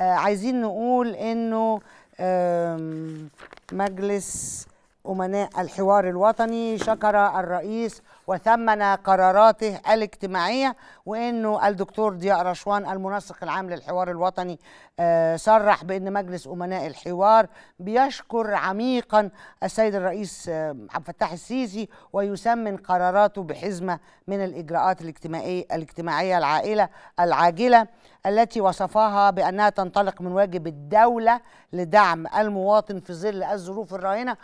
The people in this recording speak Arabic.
آه، عايزين نقول انه مجلس أمناء الحوار الوطني شكر الرئيس وثمن قراراته الاجتماعية وأنه الدكتور ضياء رشوان المنسق العام للحوار الوطني آه، صرح بأن مجلس أمناء الحوار بيشكر عميقا السيد الرئيس آه، عبد الفتاح السيسي ويسمن قراراته بحزمة من الإجراءات الاجتماعية, الاجتماعية العائلة العاجلة التي وصفها بأنها تنطلق من واجب الدولة لدعم المواطن في ظل الظروف الراهنة